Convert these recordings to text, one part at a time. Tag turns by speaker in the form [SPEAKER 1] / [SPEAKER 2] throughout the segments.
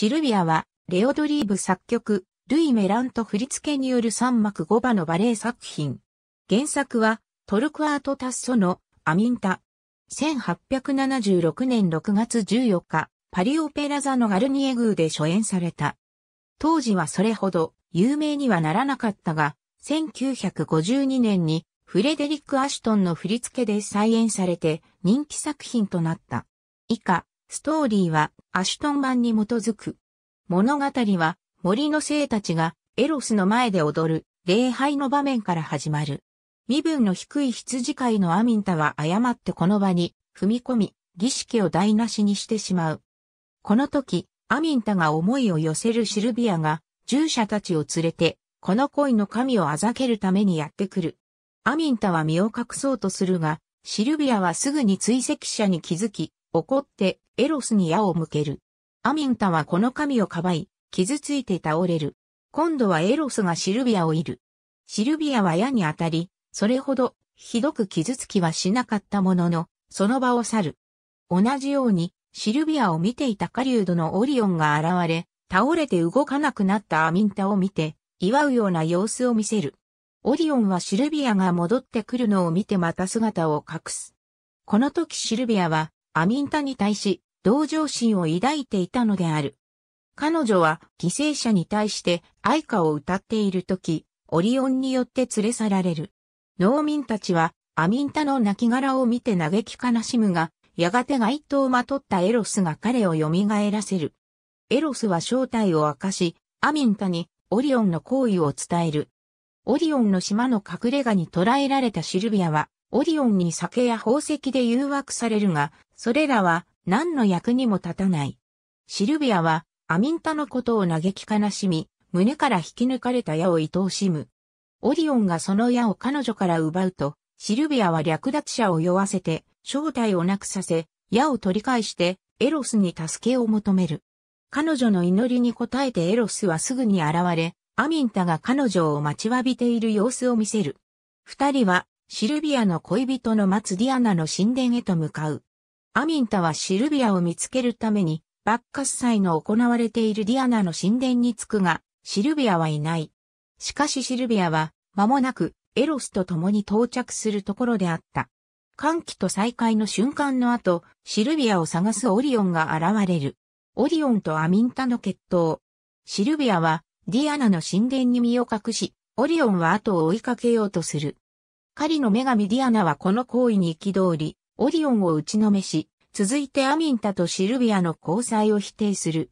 [SPEAKER 1] シルビアは、レオドリーブ作曲、ルイ・メラント振付による3幕5場のバレエ作品。原作は、トルクアート・タッソの、アミンタ。1876年6月14日、パリオペラ座のガルニエ宮で初演された。当時はそれほど有名にはならなかったが、1952年にフレデリック・アシュトンの振り付けで再演されて人気作品となった。以下、ストーリーはアシュトン版に基づく。物語は森の生たちがエロスの前で踊る礼拝の場面から始まる。身分の低い羊飼いのアミンタは誤ってこの場に踏み込み、儀式を台無しにしてしまう。この時、アミンタが思いを寄せるシルビアが、従者たちを連れて、この恋の神をあざけるためにやってくる。アミンタは身を隠そうとするが、シルビアはすぐに追跡者に気づき、怒ってエロスに矢を向ける。アミンタはこの神をかばい、傷ついて倒れる。今度はエロスがシルビアをいる。シルビアは矢に当たり、それほどひどく傷つきはしなかったものの、その場を去る。同じように、シルビアを見ていた狩人のオリオンが現れ、倒れて動かなくなったアミンタを見て、祝うような様子を見せる。オリオンはシルビアが戻ってくるのを見てまた姿を隠す。この時シルビアはアミンタに対し、同情心を抱いていたのである。彼女は犠牲者に対して愛歌を歌っているとき、オリオンによって連れ去られる。農民たちはアミンタの亡骸を見て嘆き悲しむが、やがて街頭をまとったエロスが彼を蘇らせる。エロスは正体を明かし、アミンタにオリオンの行為を伝える。オリオンの島の隠れ家に捕らえられたシルビアは、オリオンに酒や宝石で誘惑されるが、それらは何の役にも立たない。シルビアはアミンタのことを嘆き悲しみ、胸から引き抜かれた矢を愛おしむ。オリオンがその矢を彼女から奪うと、シルビアは略奪者を酔わせて、正体をなくさせ、矢を取り返して、エロスに助けを求める。彼女の祈りに応えてエロスはすぐに現れ、アミンタが彼女を待ちわびている様子を見せる。二人はシルビアの恋人の待つディアナの神殿へと向かう。アミンタはシルビアを見つけるために、バッカス祭の行われているディアナの神殿に着くが、シルビアはいない。しかしシルビアは、間もなく、エロスと共に到着するところであった。歓喜と再会の瞬間の後、シルビアを探すオリオンが現れる。オリオンとアミンタの決闘。シルビアは、ディアナの神殿に身を隠し、オリオンは後を追いかけようとする。狩りの女神ディアナはこの行為に憤り、オリオンを打ちのめし、続いてアミンタとシルビアの交際を否定する。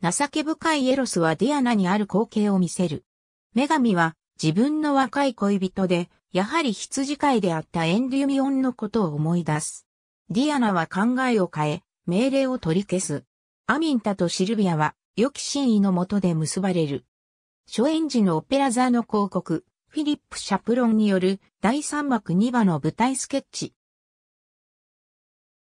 [SPEAKER 1] 情け深いエロスはディアナにある光景を見せる。女神は自分の若い恋人で、やはり羊飼いであったエンデュミオンのことを思い出す。ディアナは考えを変え、命令を取り消す。アミンタとシルビアは、良き真意のもとで結ばれる。初演時のオペラ座の広告、フィリップ・シャプロンによる第3幕2話の舞台スケッチ。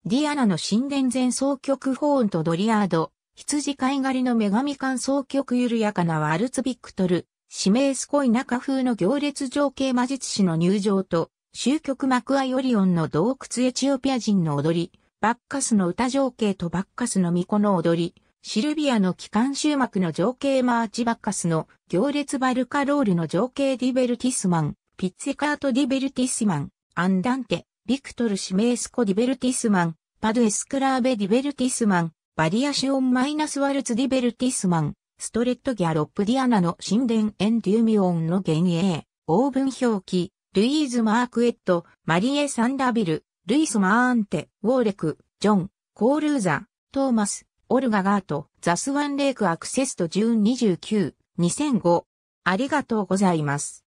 [SPEAKER 1] ディアナの神殿前奏曲ホーンとドリアード、羊飼い狩りの女神間奏曲緩やかなワルツ・ビクトル、指名スコイ中風の行列情景魔術師の入場と、終局幕アイオリオンの洞窟エチオピア人の踊り、バッカスの歌情景とバッカスの巫女の踊り、シルビアの機関終幕の情景マーチバッカスの行列バルカロールの情景ディベルティスマン、ピッツェカートディベルティスマン、アンダンテ、ビクトルシメースコディベルティスマン、パドエスクラーベディベルティスマン、バリアシオンマイナスワルツディベルティスマン、ストレットギャロップディアナの神殿エンデューミオンの幻影、オーブン表記、ルイーズ・マークエット、マリエ・サンダビル、ルイス・マーンテ、ウォーレク、ジョン、コールーザ、トーマス、オルガガート、ザスワンレイクアクセストジューン29、2005。ありがとうございます。